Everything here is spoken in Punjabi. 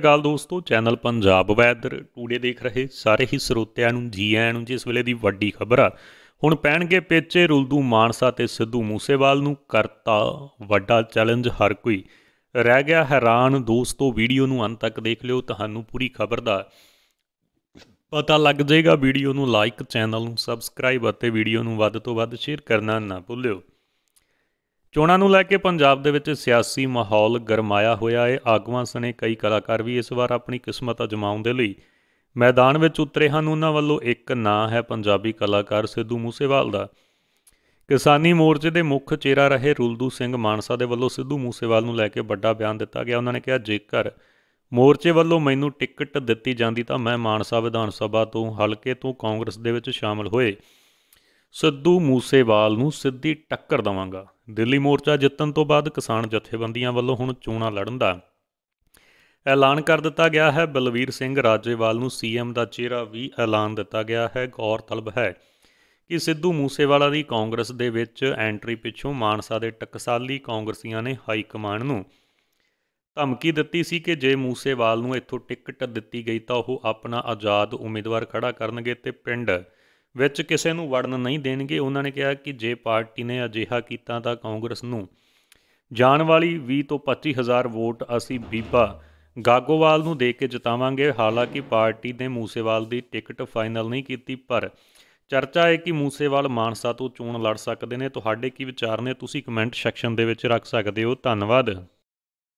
ਅਕਾਲ ਦੋਸਤੋ ਚੈਨਲ ਪੰਜਾਬ ਵੈਦਰ ਟੂਡੇ ਦੇਖ ਰਹੇ ਸਾਰੇ ਹੀ ਸਰੋਤਿਆਂ ਨੂੰ ਜੀ ਆਇਆਂ ਨੂੰ ਜਿਸ ਵੇਲੇ ਦੀ ਵੱਡੀ ਖਬਰ ਆ ਹੁਣ ਪੈਣਗੇ ਪੇਚੇ ਰੁਲਦੂ ਮਾਨਸਾ ਤੇ ਸਿੱਧੂ ਮੂਸੇਵਾਲ ਨੂੰ ਕਰਤਾ ਵੱਡਾ ਚੈਲੰਜ ਹਰ ਕੋਈ ਰਹਿ ਗਿਆ ਹੈਰਾਨ ਦੋਸਤੋ ਵੀਡੀਓ ਨੂੰ ਅੰਤ ਤੱਕ ਦੇਖ ਲਿਓ ਤੁਹਾਨੂੰ ਪੂਰੀ ਖਬਰ ਦਾ ਪਤਾ ਲੱਗ ਜਾਏਗਾ ਵੀਡੀਓ ਨੂੰ ਲਾਈਕ ਚੈਨਲ ਨੂੰ ਸਬਸਕ੍ਰਾਈਬ ਅਤੇ ਵੀਡੀਓ ਨੂੰ ਵੱਧ ਤੋਂ ਵੱਧ ਸ਼ੇਅਰ ਕਰਨਾ ਨਾ ਭੁੱਲਿਓ ਚੋਣਾਂ ਨੂੰ ਲੈ ਕੇ ਪੰਜਾਬ ਦੇ ਵਿੱਚ ਸਿਆਸੀ ਮਾਹੌਲ ਗਰਮਾਇਆ ਹੋਇਆ ਹੈ ਆਗਵਾਂ ਸਣੇ ਕਈ ਕਲਾਕਾਰ ਵੀ ਇਸ ਵਾਰ ਆਪਣੀ ਕਿਸਮਤ ਅਜਮਾਉਣ ਦੇ ਲਈ ਮੈਦਾਨ ਵਿੱਚ ਉਤਰੇ ਹਨ ਉਹਨਾਂ ਵੱਲੋਂ ਇੱਕ ਨਾਂ ਹੈ ਪੰਜਾਬੀ ਕਲਾਕਾਰ ਸਿੱਧੂ ਮੂਸੇਵਾਲ ਦਾ ਕਿਸਾਨੀ ਮੋਰਚੇ ਦੇ ਮੁੱਖ ਚਿਹਰਾ ਰਹੇ ਰੁਲਦੂ ਸਿੰਘ ਮਾਨਸਾ ਦੇ ਵੱਲੋਂ ਸਿੱਧੂ ਮੂਸੇਵਾਲ ਨੂੰ ਲੈ ਕੇ ਵੱਡਾ ਬਿਆਨ ਦਿੱਤਾ ਗਿਆ ਉਹਨਾਂ ਨੇ ਕਿਹਾ ਜੇਕਰ ਮੋਰਚੇ ਵੱਲੋਂ ਮੈਨੂੰ ਟਿਕਟ ਦਿੱਤੀ ਜਾਂਦੀ ਤਾਂ ਮੈਂ ਮਾਨਸਾ ਵਿਧਾਨ ਸਭਾ ਤੋਂ ਹਲਕੇ ਤੋਂ ਕਾਂਗਰਸ ਦੇ ਵਿੱਚ ਸ਼ਾਮਲ ਹੋਏ ਸਿੱਧੂ ਮੂਸੇਵਾਲ ਨੂੰ ਸਿੱਧੀ ਟੱਕਰ ਦਵਾਂਗਾ ਦਿੱਲੀ ਮੋਰਚਾ ਜਿੱਤਣ ਤੋਂ ਬਾਅਦ ਕਿਸਾਨ ਜਥੇਬੰਦੀਆਂ ਵੱਲੋਂ ਹੁਣ ਚੋਣਾਂ ਲੜਨ ਦਾ ਐਲਾਨ ਕਰ ਦਿੱਤਾ ਗਿਆ ਹੈ ਬਲਵੀਰ ਸਿੰਘ ਰਾਜੇਵਾਲ ਨੂੰ ਸੀਐਮ ਦਾ ਚਿਹਰਾ ਵੀ ਐਲਾਨ ਦਿੱਤਾ ਗਿਆ ਹੈ ਗੌਰ ਤਲਬ ਹੈ ਕਿ ਸਿੱਧੂ ਮੂਸੇਵਾਲਾ ਦੀ ਕਾਂਗਰਸ ਦੇ ਵਿੱਚ ਐਂਟਰੀ ਪਿੱਛੋਂ ਮਾਨਸਾ ਦੇ ਟਕਸਾਲੀ ਕਾਂਗਰਸੀਆਂ ਨੇ ਹਾਈ ਕਮਾਂਡ ਨੂੰ ਧਮਕੀ ਦਿੱਤੀ ਸੀ ਕਿ ਜੇ ਮੂਸੇਵਾਲ ਨੂੰ ਇੱਥੋਂ ਟਿਕਟ ਦਿੱਤੀ ਗਈ ਤਾਂ ਉਹ ਆਪਣਾ ਆਜ਼ਾਦ ਉਮੀਦਵਾਰ ਖੜਾ ਕਰਨਗੇ ਤੇ ਪਿੰਡ ਵਿੱਚ ਕਿਸੇ ਨੂੰ ਵੜਨ ਨਹੀਂ ਦੇਣਗੇ ਉਹਨਾਂ ਨੇ ਕਿਹਾ ਕਿ ਜੇ ਪਾਰਟੀ ਨੇ ਅਜਿਹਾ ਕੀਤਾ ਤਾਂ ਕਾਂਗਰਸ ਨੂੰ ਜਾਣ ਵਾਲੀ 20 ਤੋਂ 25 ਹਜ਼ਾਰ ਵੋਟ ਅਸੀਂ ਬੀਬਾ ਗਾਗੋਵਾਲ ਨੂੰ ਦੇ ਕੇ ਜਿਤਾਵਾਂਗੇ ਹਾਲਾਂਕਿ ਪਾਰਟੀ ਨੇ ਮੂਸੇਵਾਲ ਦੀ ਟਿਕਟ ਫਾਈਨਲ ਨਹੀਂ ਕੀਤੀ ਪਰ ਚਰਚਾ ਹੈ ਕਿ ਮੂਸੇਵਾਲ ਮਾਨਸਾ ਤੋਂ ਚੋਣ ਲੜ ਸਕਦੇ ਨੇ ਤੁਹਾਡੇ ਕੀ ਵਿਚਾਰ ਨੇ ਤੁਸੀਂ ਕਮੈਂਟ ਸੈਕਸ਼ਨ ਦੇ ਵਿੱਚ ਰੱਖ ਸਕਦੇ ਹੋ ਧੰਨਵਾਦ